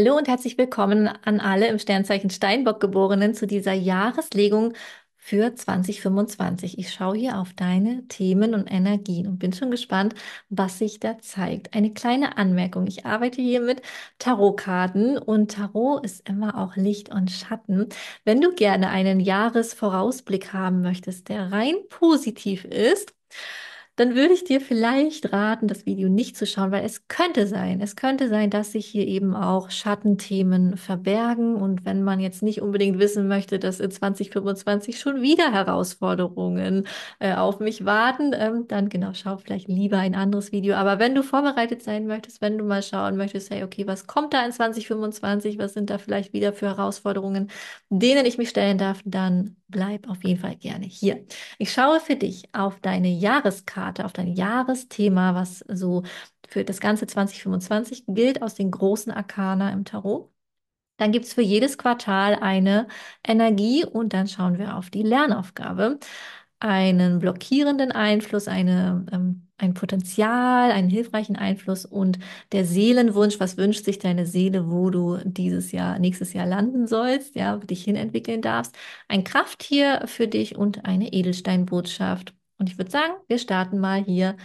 Hallo und herzlich willkommen an alle im Sternzeichen Steinbock geborenen zu dieser Jahreslegung für 2025. Ich schaue hier auf deine Themen und Energien und bin schon gespannt, was sich da zeigt. Eine kleine Anmerkung. Ich arbeite hier mit Tarotkarten und Tarot ist immer auch Licht und Schatten. Wenn du gerne einen Jahresvorausblick haben möchtest, der rein positiv ist, dann würde ich dir vielleicht raten, das Video nicht zu schauen, weil es könnte sein, es könnte sein, dass sich hier eben auch Schattenthemen verbergen. Und wenn man jetzt nicht unbedingt wissen möchte, dass in 2025 schon wieder Herausforderungen äh, auf mich warten, ähm, dann genau, schau vielleicht lieber ein anderes Video. Aber wenn du vorbereitet sein möchtest, wenn du mal schauen möchtest, hey, okay, was kommt da in 2025? Was sind da vielleicht wieder für Herausforderungen, denen ich mich stellen darf? Dann bleib auf jeden Fall gerne hier. Ich schaue für dich auf deine Jahreskarte. Warte auf dein Jahresthema, was so für das ganze 2025 gilt aus den großen Arkana im Tarot. Dann gibt es für jedes Quartal eine Energie und dann schauen wir auf die Lernaufgabe. Einen blockierenden Einfluss, eine, ähm, ein Potenzial, einen hilfreichen Einfluss und der Seelenwunsch. Was wünscht sich deine Seele, wo du dieses Jahr, nächstes Jahr landen sollst, ja, dich hinentwickeln darfst? Ein Krafttier für dich und eine Edelsteinbotschaft. Und ich würde sagen, wir starten mal hier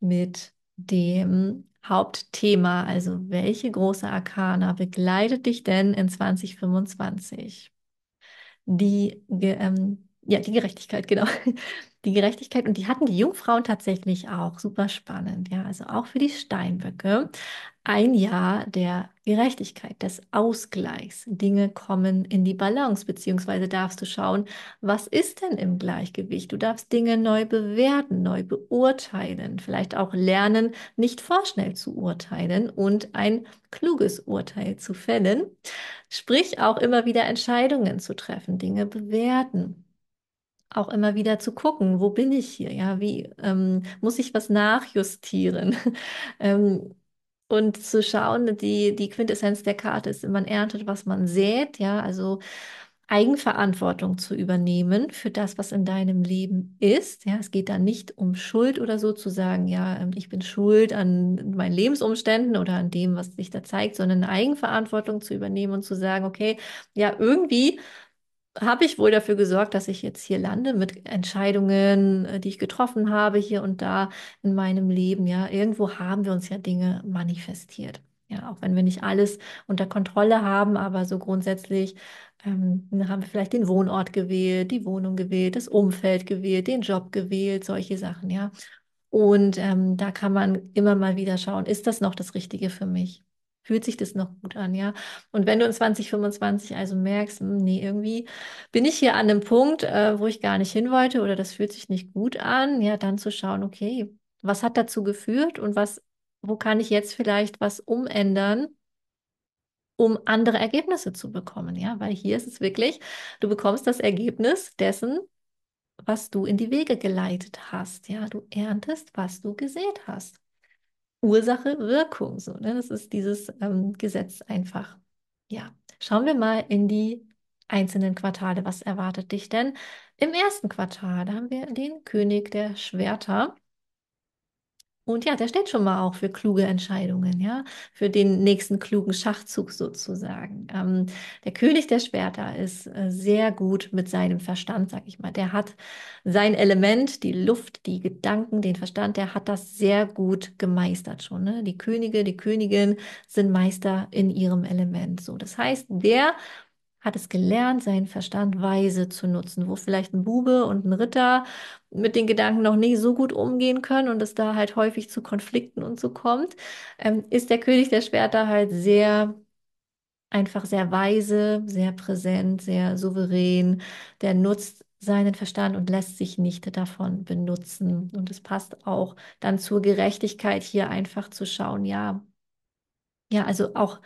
mit dem Hauptthema, also welche große Arkana begleitet dich denn in 2025? Die, ähm, ja, die Gerechtigkeit, genau. Die Gerechtigkeit und die hatten die Jungfrauen tatsächlich auch, super spannend, ja, also auch für die Steinböcke ein Jahr der Gerechtigkeit, des Ausgleichs. Dinge kommen in die Balance, beziehungsweise darfst du schauen, was ist denn im Gleichgewicht? Du darfst Dinge neu bewerten, neu beurteilen, vielleicht auch lernen, nicht vorschnell zu urteilen und ein kluges Urteil zu fällen. Sprich, auch immer wieder Entscheidungen zu treffen, Dinge bewerten auch immer wieder zu gucken, wo bin ich hier? Ja, wie ähm, muss ich was nachjustieren? ähm, und zu schauen, die, die Quintessenz der Karte ist, man erntet, was man sät, ja, also Eigenverantwortung zu übernehmen für das, was in deinem Leben ist. Ja, es geht da nicht um Schuld oder so zu sagen, ja, ähm, ich bin schuld an meinen Lebensumständen oder an dem, was sich da zeigt, sondern Eigenverantwortung zu übernehmen und zu sagen, okay, ja, irgendwie habe ich wohl dafür gesorgt, dass ich jetzt hier lande mit Entscheidungen, äh, die ich getroffen habe hier und da in meinem Leben. Ja, irgendwo haben wir uns ja Dinge manifestiert. Ja, auch wenn wir nicht alles unter Kontrolle haben, aber so grundsätzlich ähm, haben wir vielleicht den Wohnort gewählt, die Wohnung gewählt, das Umfeld gewählt, den Job gewählt, solche Sachen. Ja, und ähm, da kann man immer mal wieder schauen, ist das noch das Richtige für mich? fühlt sich das noch gut an, ja. Und wenn du in 2025 also merkst, hm, nee, irgendwie bin ich hier an einem Punkt, äh, wo ich gar nicht hin wollte oder das fühlt sich nicht gut an, ja, dann zu schauen, okay, was hat dazu geführt und was, wo kann ich jetzt vielleicht was umändern? um andere Ergebnisse zu bekommen, ja, weil hier ist es wirklich, du bekommst das Ergebnis dessen, was du in die Wege geleitet hast, ja, du erntest, was du gesät hast. Ursache, Wirkung. So, ne? Das ist dieses ähm, Gesetz einfach. Ja, schauen wir mal in die einzelnen Quartale. Was erwartet dich denn? Im ersten Quartal haben wir den König der Schwerter. Und ja, der steht schon mal auch für kluge Entscheidungen, ja, für den nächsten klugen Schachzug sozusagen. Ähm, der König der Schwerter ist äh, sehr gut mit seinem Verstand, sag ich mal. Der hat sein Element, die Luft, die Gedanken, den Verstand, der hat das sehr gut gemeistert schon. Ne? Die Könige, die Königin sind Meister in ihrem Element. So, das heißt, der hat es gelernt, seinen Verstand weise zu nutzen, wo vielleicht ein Bube und ein Ritter mit den Gedanken noch nicht so gut umgehen können und es da halt häufig zu Konflikten und so kommt, ähm, ist der König der Schwerter halt sehr einfach sehr weise, sehr präsent, sehr souverän, der nutzt seinen Verstand und lässt sich nicht davon benutzen. Und es passt auch dann zur Gerechtigkeit hier einfach zu schauen, ja, ja, also auch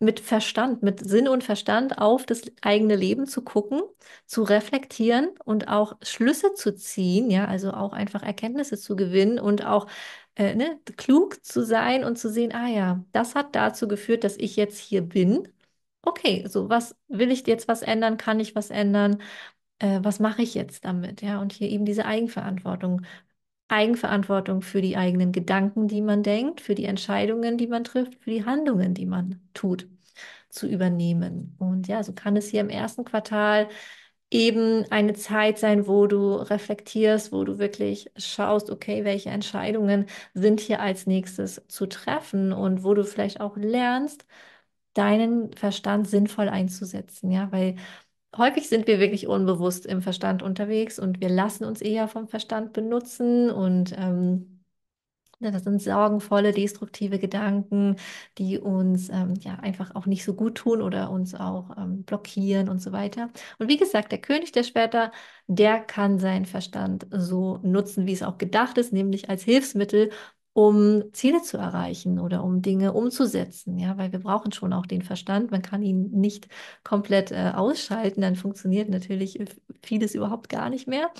mit Verstand, mit Sinn und Verstand auf das eigene Leben zu gucken, zu reflektieren und auch Schlüsse zu ziehen, ja, also auch einfach Erkenntnisse zu gewinnen und auch äh, ne, klug zu sein und zu sehen, ah ja, das hat dazu geführt, dass ich jetzt hier bin. Okay, so was will ich jetzt was ändern? Kann ich was ändern? Äh, was mache ich jetzt damit? Ja, und hier eben diese Eigenverantwortung Eigenverantwortung für die eigenen Gedanken, die man denkt, für die Entscheidungen, die man trifft, für die Handlungen, die man tut, zu übernehmen. Und ja, so kann es hier im ersten Quartal eben eine Zeit sein, wo du reflektierst, wo du wirklich schaust, okay, welche Entscheidungen sind hier als nächstes zu treffen und wo du vielleicht auch lernst, deinen Verstand sinnvoll einzusetzen, ja, weil häufig sind wir wirklich unbewusst im Verstand unterwegs und wir lassen uns eher vom Verstand benutzen und ähm, das sind sorgenvolle, destruktive Gedanken, die uns ähm, ja einfach auch nicht so gut tun oder uns auch ähm, blockieren und so weiter. Und wie gesagt, der König der Schwerter, der kann seinen Verstand so nutzen, wie es auch gedacht ist, nämlich als Hilfsmittel, um Ziele zu erreichen oder um Dinge umzusetzen, ja, weil wir brauchen schon auch den Verstand. Man kann ihn nicht komplett äh, ausschalten, dann funktioniert natürlich vieles überhaupt gar nicht mehr.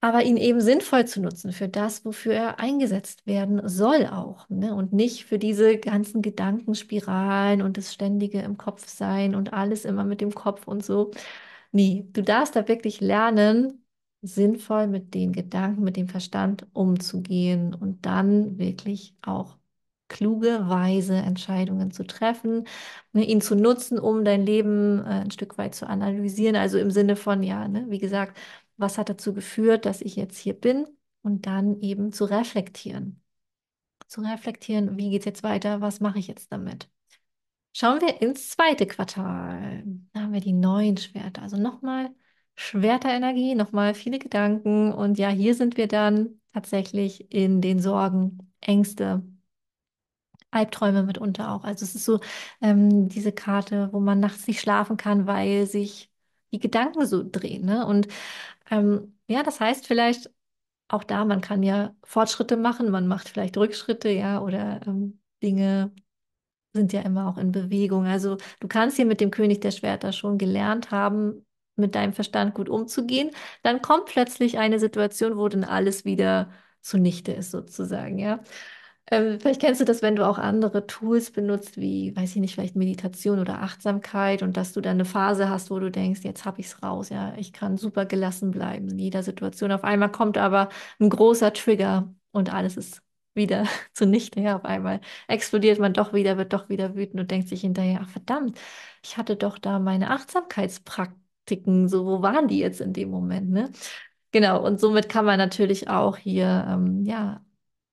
Aber ihn eben sinnvoll zu nutzen für das, wofür er eingesetzt werden soll auch. Ne? Und nicht für diese ganzen Gedankenspiralen und das ständige im Kopf sein und alles immer mit dem Kopf und so. Nee, du darfst da wirklich lernen, sinnvoll mit den Gedanken, mit dem Verstand umzugehen und dann wirklich auch kluge, weise Entscheidungen zu treffen, ne, ihn zu nutzen, um dein Leben äh, ein Stück weit zu analysieren. Also im Sinne von, ja, ne, wie gesagt, was hat dazu geführt, dass ich jetzt hier bin und dann eben zu reflektieren. Zu reflektieren, wie geht es jetzt weiter, was mache ich jetzt damit. Schauen wir ins zweite Quartal. Da haben wir die neuen Schwerter. Also nochmal Schwerterenergie, nochmal viele Gedanken. Und ja, hier sind wir dann tatsächlich in den Sorgen, Ängste, Albträume mitunter auch. Also es ist so ähm, diese Karte, wo man nachts nicht schlafen kann, weil sich die Gedanken so drehen. Ne? Und ähm, ja, das heißt vielleicht auch da, man kann ja Fortschritte machen, man macht vielleicht Rückschritte, ja, oder ähm, Dinge sind ja immer auch in Bewegung. Also du kannst hier mit dem König der Schwerter schon gelernt haben, mit deinem Verstand gut umzugehen, dann kommt plötzlich eine Situation, wo dann alles wieder zunichte ist, sozusagen, ja. Ähm, vielleicht kennst du das, wenn du auch andere Tools benutzt, wie, weiß ich nicht, vielleicht Meditation oder Achtsamkeit und dass du dann eine Phase hast, wo du denkst, jetzt habe ich es raus, ja, ich kann super gelassen bleiben in jeder Situation. Auf einmal kommt aber ein großer Trigger und alles ist wieder zunichte. Ja, auf einmal explodiert man doch wieder, wird doch wieder wütend und denkt sich hinterher, ach verdammt, ich hatte doch da meine Achtsamkeitspraktik ticken, so wo waren die jetzt in dem Moment, ne? Genau, und somit kann man natürlich auch hier, ähm, ja,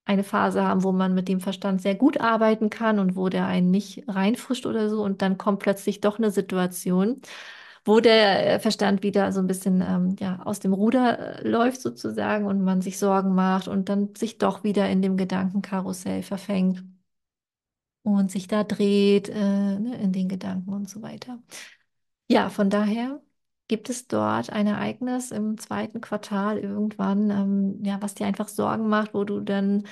eine Phase haben, wo man mit dem Verstand sehr gut arbeiten kann und wo der einen nicht reinfrischt oder so und dann kommt plötzlich doch eine Situation, wo der äh, Verstand wieder so ein bisschen ähm, ja, aus dem Ruder äh, läuft sozusagen und man sich Sorgen macht und dann sich doch wieder in dem Gedankenkarussell verfängt und sich da dreht äh, ne, in den Gedanken und so weiter. Ja, von daher Gibt es dort ein Ereignis im zweiten Quartal irgendwann, ähm, ja, was dir einfach Sorgen macht, wo du dann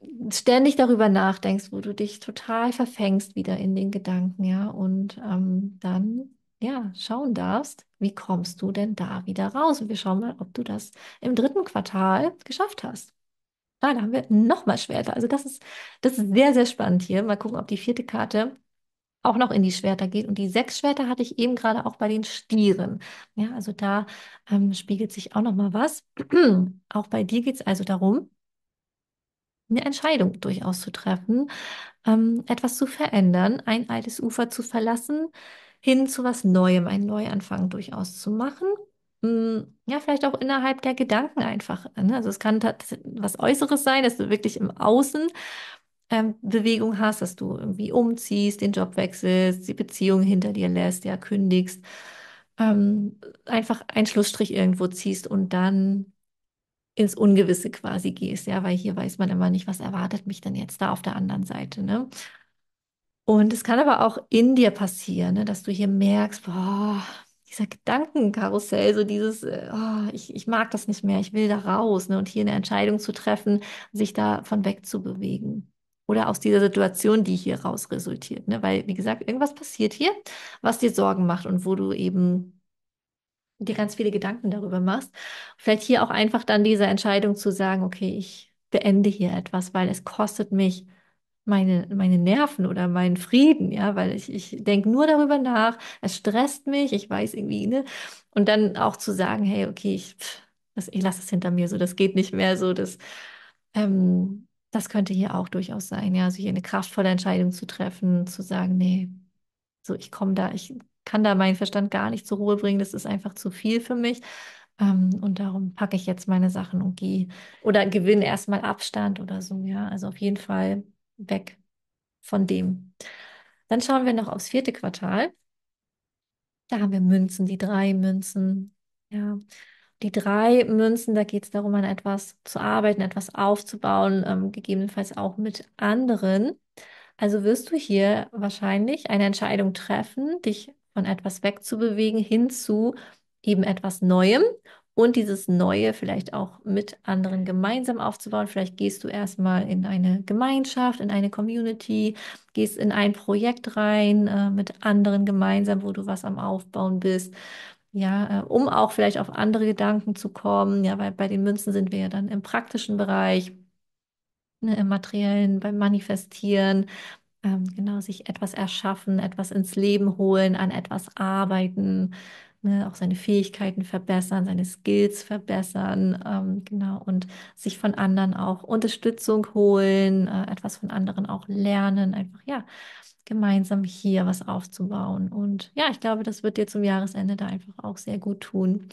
äh, ständig darüber nachdenkst, wo du dich total verfängst wieder in den Gedanken, ja, und ähm, dann ja schauen darfst, wie kommst du denn da wieder raus? Und wir schauen mal, ob du das im dritten Quartal geschafft hast. Ah, da haben wir nochmal Schwerter. Also das ist das ist sehr sehr spannend hier. Mal gucken, ob die vierte Karte auch noch in die Schwerter geht. Und die sechs Schwerter hatte ich eben gerade auch bei den Stieren. Ja, also da ähm, spiegelt sich auch noch mal was. auch bei dir geht es also darum, eine Entscheidung durchaus zu treffen, ähm, etwas zu verändern, ein altes Ufer zu verlassen, hin zu was Neuem, einen Neuanfang durchaus zu machen. Hm, ja, vielleicht auch innerhalb der Gedanken einfach. Ne? Also es kann was Äußeres sein, das ist wirklich im Außen ähm, Bewegung hast, dass du irgendwie umziehst, den Job wechselst, die Beziehung hinter dir lässt, ja, kündigst, ähm, einfach einen Schlussstrich irgendwo ziehst und dann ins Ungewisse quasi gehst, ja, weil hier weiß man immer nicht, was erwartet mich denn jetzt da auf der anderen Seite, ne? Und es kann aber auch in dir passieren, ne, dass du hier merkst, boah, dieser Gedankenkarussell, so dieses, äh, oh, ich, ich mag das nicht mehr, ich will da raus, ne? Und hier eine Entscheidung zu treffen, sich davon wegzubewegen oder aus dieser Situation, die hier raus resultiert. Ne? Weil, wie gesagt, irgendwas passiert hier, was dir Sorgen macht und wo du eben dir ganz viele Gedanken darüber machst. Vielleicht hier auch einfach dann diese Entscheidung zu sagen, okay, ich beende hier etwas, weil es kostet mich meine, meine Nerven oder meinen Frieden, ja, weil ich, ich denke nur darüber nach, es stresst mich, ich weiß irgendwie, ne? Und dann auch zu sagen, hey, okay, ich, ich lasse es hinter mir so, das geht nicht mehr so, das, ähm, das könnte hier auch durchaus sein, ja. Also hier eine kraftvolle Entscheidung zu treffen, zu sagen, nee, so ich komme da, ich kann da meinen Verstand gar nicht zur Ruhe bringen, das ist einfach zu viel für mich. Ähm, und darum packe ich jetzt meine Sachen und gehe oder gewinne erstmal Abstand oder so, ja. Also auf jeden Fall weg von dem. Dann schauen wir noch aufs vierte Quartal. Da haben wir Münzen, die drei Münzen. Ja, die drei Münzen, da geht es darum, an etwas zu arbeiten, etwas aufzubauen, ähm, gegebenenfalls auch mit anderen. Also wirst du hier wahrscheinlich eine Entscheidung treffen, dich von etwas wegzubewegen hin zu eben etwas Neuem und dieses Neue vielleicht auch mit anderen gemeinsam aufzubauen. Vielleicht gehst du erstmal in eine Gemeinschaft, in eine Community, gehst in ein Projekt rein äh, mit anderen gemeinsam, wo du was am Aufbauen bist ja, äh, um auch vielleicht auf andere Gedanken zu kommen, ja, weil bei den Münzen sind wir ja dann im praktischen Bereich, ne, im materiellen, beim Manifestieren, ähm, genau, sich etwas erschaffen, etwas ins Leben holen, an etwas arbeiten, ne, auch seine Fähigkeiten verbessern, seine Skills verbessern, ähm, genau, und sich von anderen auch Unterstützung holen, äh, etwas von anderen auch lernen, einfach ja, gemeinsam hier was aufzubauen. Und ja, ich glaube, das wird dir zum Jahresende da einfach auch sehr gut tun.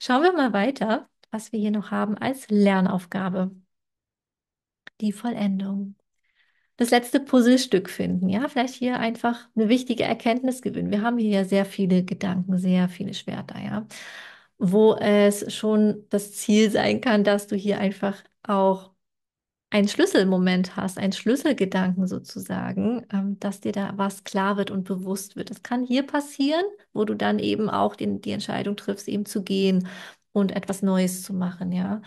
Schauen wir mal weiter, was wir hier noch haben als Lernaufgabe. Die Vollendung das letzte Puzzlestück finden. Ja, vielleicht hier einfach eine wichtige Erkenntnis gewinnen. Wir haben hier ja sehr viele Gedanken, sehr viele Schwerter, ja, wo es schon das Ziel sein kann, dass du hier einfach auch einen Schlüsselmoment hast, einen Schlüsselgedanken sozusagen, ähm, dass dir da was klar wird und bewusst wird. Das kann hier passieren, wo du dann eben auch den, die Entscheidung triffst, eben zu gehen und etwas Neues zu machen, ja.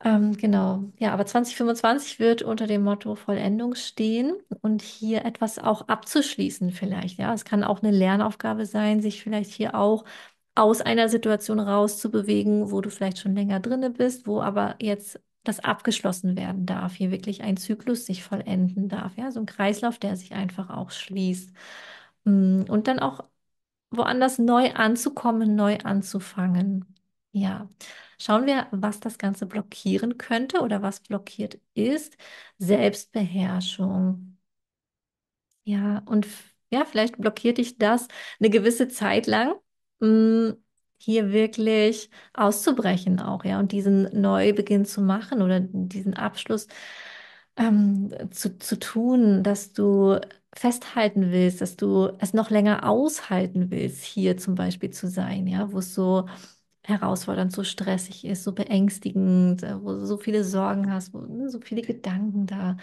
Ähm, genau. Ja, aber 2025 wird unter dem Motto Vollendung stehen und hier etwas auch abzuschließen vielleicht. Ja, es kann auch eine Lernaufgabe sein, sich vielleicht hier auch aus einer Situation rauszubewegen, wo du vielleicht schon länger drinne bist, wo aber jetzt das abgeschlossen werden darf, hier wirklich ein Zyklus sich vollenden darf, ja, so ein Kreislauf, der sich einfach auch schließt. Mm, und dann auch woanders neu anzukommen, neu anzufangen. Ja, schauen wir, was das Ganze blockieren könnte oder was blockiert ist. Selbstbeherrschung. Ja, und ja, vielleicht blockiert dich das eine gewisse Zeit lang, hm, hier wirklich auszubrechen auch, ja, und diesen Neubeginn zu machen oder diesen Abschluss ähm, zu, zu tun, dass du festhalten willst, dass du es noch länger aushalten willst, hier zum Beispiel zu sein, ja, wo es so herausfordernd, so stressig ist, so beängstigend, äh, wo du so viele Sorgen hast, wo ne, so viele Gedanken da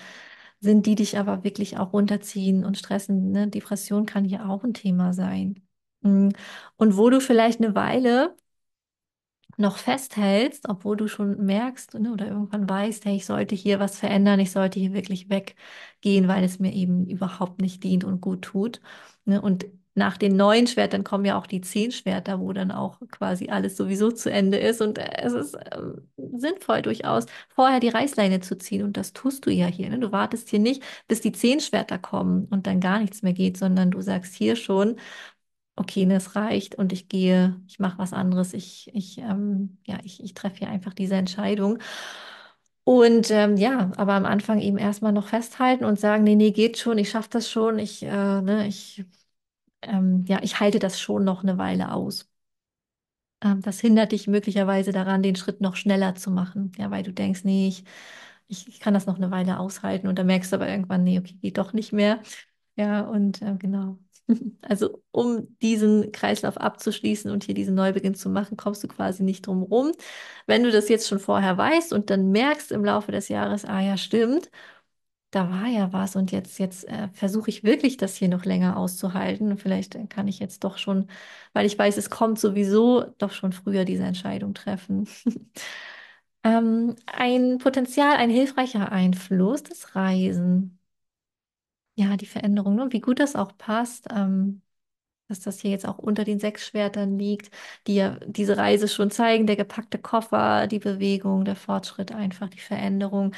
sind, die dich aber wirklich auch runterziehen und stressen. Ne? Depression kann hier auch ein Thema sein. Mhm. Und wo du vielleicht eine Weile noch festhältst, obwohl du schon merkst ne, oder irgendwann weißt, hey, ich sollte hier was verändern, ich sollte hier wirklich weggehen, weil es mir eben überhaupt nicht dient und gut tut. Ne? Und nach den neuen Schwertern kommen ja auch die zehn Schwerter, wo dann auch quasi alles sowieso zu Ende ist. Und äh, es ist äh, sinnvoll durchaus, vorher die Reißleine zu ziehen. Und das tust du ja hier. Ne? Du wartest hier nicht, bis die zehn Schwerter kommen und dann gar nichts mehr geht, sondern du sagst hier schon, okay, ne, es reicht und ich gehe, ich mache was anderes. Ich, ich, ähm, ja, ich, ich treffe hier einfach diese Entscheidung. Und ähm, ja, aber am Anfang eben erstmal noch festhalten und sagen, nee, nee, geht schon, ich schaffe das schon, ich, äh, ne, ich ähm, ja, ich halte das schon noch eine Weile aus. Ähm, das hindert dich möglicherweise daran, den Schritt noch schneller zu machen, ja, weil du denkst, nee, ich, ich, ich kann das noch eine Weile aushalten und dann merkst du aber irgendwann, nee, okay, geht doch nicht mehr. Ja, und äh, genau. Also um diesen Kreislauf abzuschließen und hier diesen Neubeginn zu machen, kommst du quasi nicht drum rum. Wenn du das jetzt schon vorher weißt und dann merkst im Laufe des Jahres, ah ja, stimmt, da war ja was und jetzt, jetzt äh, versuche ich wirklich, das hier noch länger auszuhalten. Vielleicht äh, kann ich jetzt doch schon, weil ich weiß, es kommt sowieso, doch schon früher diese Entscheidung treffen. ähm, ein Potenzial, ein hilfreicher Einfluss, des Reisen. Ja, die Veränderung, ne? wie gut das auch passt. Ähm, dass das hier jetzt auch unter den sechs Schwertern liegt, die ja diese Reise schon zeigen, der gepackte Koffer, die Bewegung, der Fortschritt einfach, die Veränderung.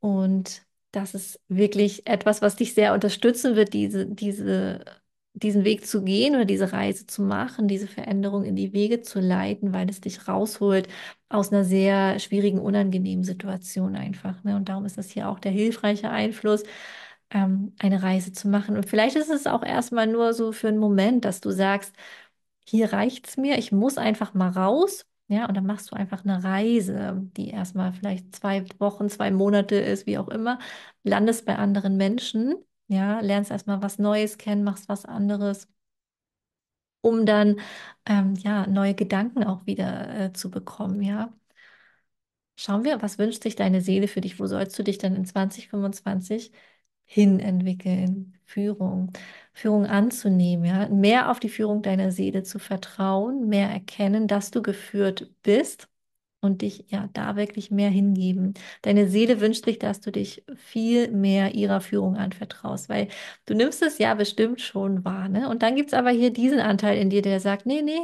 Und das ist wirklich etwas, was dich sehr unterstützen wird, diese, diese, diesen Weg zu gehen oder diese Reise zu machen, diese Veränderung in die Wege zu leiten, weil es dich rausholt aus einer sehr schwierigen, unangenehmen Situation einfach. Ne? Und darum ist das hier auch der hilfreiche Einfluss, ähm, eine Reise zu machen. Und vielleicht ist es auch erstmal nur so für einen Moment, dass du sagst, hier reicht es mir, ich muss einfach mal raus ja, und dann machst du einfach eine Reise, die erstmal vielleicht zwei Wochen, zwei Monate ist, wie auch immer, landest bei anderen Menschen, ja, lernst erstmal was Neues kennen, machst was anderes, um dann ähm, ja neue Gedanken auch wieder äh, zu bekommen, ja. Schauen wir, was wünscht sich deine Seele für dich? Wo sollst du dich dann in 2025 hin entwickeln, Führung, Führung anzunehmen, ja, mehr auf die Führung deiner Seele zu vertrauen, mehr erkennen, dass du geführt bist und dich ja da wirklich mehr hingeben. Deine Seele wünscht sich, dass du dich viel mehr ihrer Führung anvertraust, weil du nimmst es ja bestimmt schon wahr, ne? Und dann gibt es aber hier diesen Anteil in dir, der sagt, nee, nee,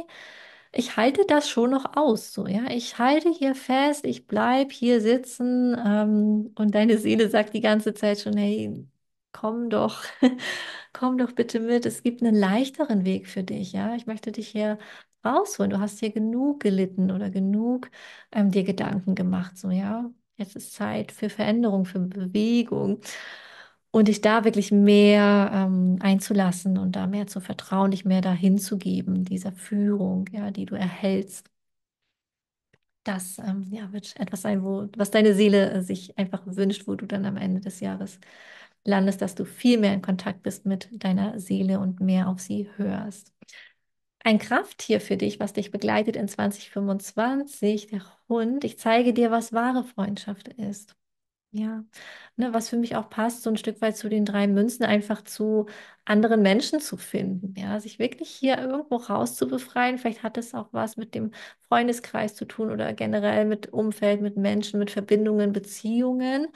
ich halte das schon noch aus, so, ja. Ich halte hier fest, ich bleibe hier sitzen, ähm, und deine Seele sagt die ganze Zeit schon, hey, komm doch, komm doch bitte mit, es gibt einen leichteren Weg für dich, ja. Ich möchte dich hier rausholen. Du hast hier genug gelitten oder genug ähm, dir Gedanken gemacht, so, ja. Jetzt ist Zeit für Veränderung, für Bewegung und dich da wirklich mehr ähm, einzulassen und da mehr zu vertrauen, dich mehr dahin zu geben, dieser Führung, ja, die du erhältst. Das ähm, ja, wird etwas sein, wo, was deine Seele äh, sich einfach wünscht, wo du dann am Ende des Jahres landest, dass du viel mehr in Kontakt bist mit deiner Seele und mehr auf sie hörst. Ein Krafttier für dich, was dich begleitet in 2025, der Hund. Ich zeige dir, was wahre Freundschaft ist. Ja, ne, was für mich auch passt, so ein Stück weit zu den drei Münzen, einfach zu anderen Menschen zu finden, ja, sich wirklich hier irgendwo rauszubefreien. Vielleicht hat es auch was mit dem Freundeskreis zu tun oder generell mit Umfeld, mit Menschen, mit Verbindungen, Beziehungen,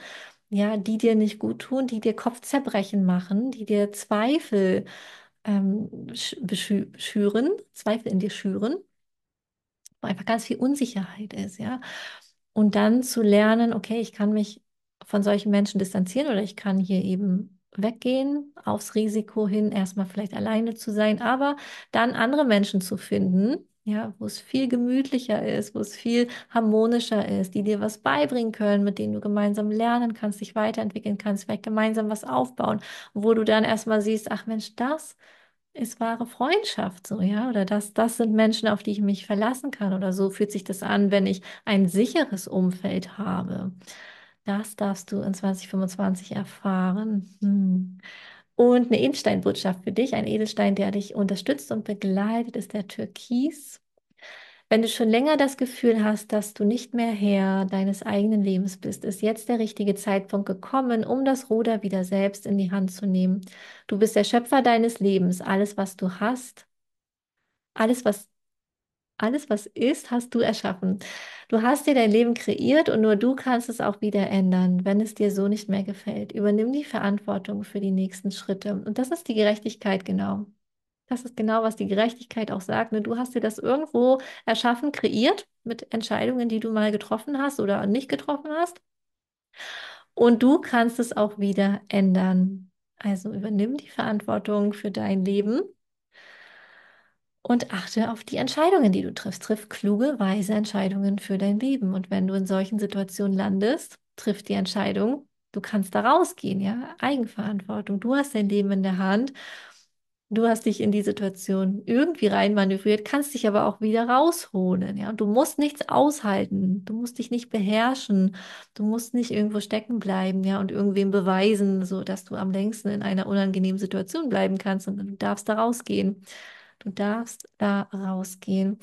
ja, die dir nicht gut tun, die dir Kopfzerbrechen machen, die dir Zweifel ähm, sch- schüren, Zweifel in dir schüren, wo einfach ganz viel Unsicherheit ist, ja. Und dann zu lernen, okay, ich kann mich von solchen Menschen distanzieren oder ich kann hier eben weggehen, aufs Risiko hin, erstmal vielleicht alleine zu sein, aber dann andere Menschen zu finden, ja, wo es viel gemütlicher ist, wo es viel harmonischer ist, die dir was beibringen können, mit denen du gemeinsam lernen kannst, dich weiterentwickeln kannst, vielleicht gemeinsam was aufbauen, wo du dann erstmal siehst, ach Mensch, das ist wahre Freundschaft, so, ja, oder das, das sind Menschen, auf die ich mich verlassen kann, oder so fühlt sich das an, wenn ich ein sicheres Umfeld habe. Das darfst du in 2025 erfahren. Hm. Und eine Edelsteinbotschaft für dich, ein Edelstein, der dich unterstützt und begleitet, ist der Türkis. Wenn du schon länger das Gefühl hast, dass du nicht mehr Herr deines eigenen Lebens bist, ist jetzt der richtige Zeitpunkt gekommen, um das Ruder wieder selbst in die Hand zu nehmen. Du bist der Schöpfer deines Lebens. Alles, was du hast, alles, was alles, was ist, hast du erschaffen. Du hast dir dein Leben kreiert und nur du kannst es auch wieder ändern, wenn es dir so nicht mehr gefällt. Übernimm die Verantwortung für die nächsten Schritte. Und das ist die Gerechtigkeit genau. Das ist genau, was die Gerechtigkeit auch sagt. Ne? Du hast dir das irgendwo erschaffen, kreiert mit Entscheidungen, die du mal getroffen hast oder nicht getroffen hast. Und du kannst es auch wieder ändern. Also übernimm die Verantwortung für dein Leben und achte auf die Entscheidungen, die du triffst. Triff kluge, weise Entscheidungen für dein Leben. Und wenn du in solchen Situationen landest, triff die Entscheidung, du kannst da rausgehen, ja, Eigenverantwortung. Du hast dein Leben in der Hand. Du hast dich in die Situation irgendwie reinmanövriert, kannst dich aber auch wieder rausholen, ja. Und du musst nichts aushalten. Du musst dich nicht beherrschen. Du musst nicht irgendwo stecken bleiben, ja, und irgendwem beweisen, so dass du am längsten in einer unangenehmen Situation bleiben kannst, und du darfst da rausgehen. Du darfst da rausgehen.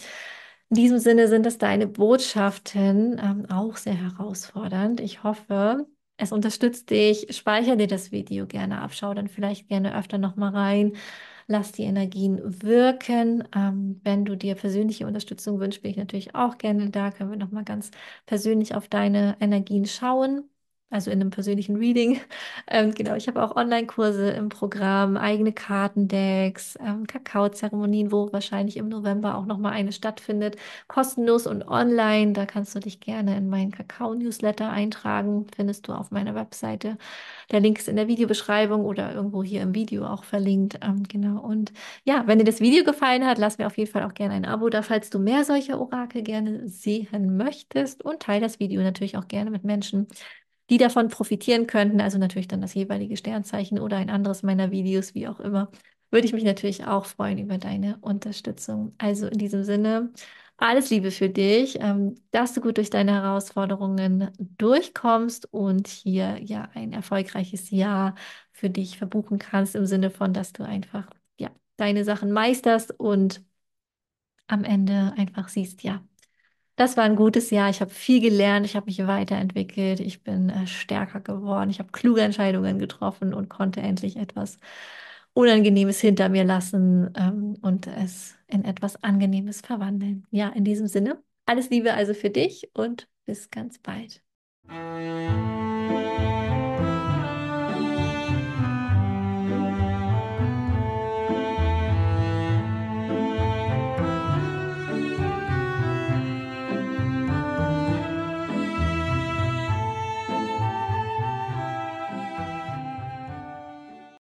In diesem Sinne sind es deine Botschaften ähm, auch sehr herausfordernd. Ich hoffe, es unterstützt dich. Speicher dir das Video gerne ab, schau dann vielleicht gerne öfter nochmal rein. Lass die Energien wirken. Ähm, wenn du dir persönliche Unterstützung wünschst, bin ich natürlich auch gerne da. Können wir nochmal ganz persönlich auf deine Energien schauen also in einem persönlichen Reading. Ähm, genau, ich habe auch Online-Kurse im Programm, eigene Kartendecks, ähm, Kakaozeremonien, wo wahrscheinlich im November auch nochmal eine stattfindet, kostenlos und online. Da kannst du dich gerne in meinen Kakao-Newsletter eintragen, findest du auf meiner Webseite. Der Link ist in der Videobeschreibung oder irgendwo hier im Video auch verlinkt. Ähm, genau, und ja, wenn dir das Video gefallen hat, lass mir auf jeden Fall auch gerne ein Abo da, falls du mehr solcher Orakel gerne sehen möchtest und teile das Video natürlich auch gerne mit Menschen, die davon profitieren könnten, also natürlich dann das jeweilige Sternzeichen oder ein anderes meiner Videos, wie auch immer, würde ich mich natürlich auch freuen über deine Unterstützung. Also in diesem Sinne, alles Liebe für dich, ähm, dass du gut durch deine Herausforderungen durchkommst und hier ja ein erfolgreiches Jahr für dich verbuchen kannst, im Sinne von, dass du einfach ja deine Sachen meisterst und am Ende einfach siehst, ja, das war ein gutes Jahr. Ich habe viel gelernt, ich habe mich weiterentwickelt, ich bin äh, stärker geworden, ich habe kluge Entscheidungen getroffen und konnte endlich etwas Unangenehmes hinter mir lassen ähm, und es in etwas Angenehmes verwandeln. Ja, in diesem Sinne, alles Liebe also für dich und bis ganz bald.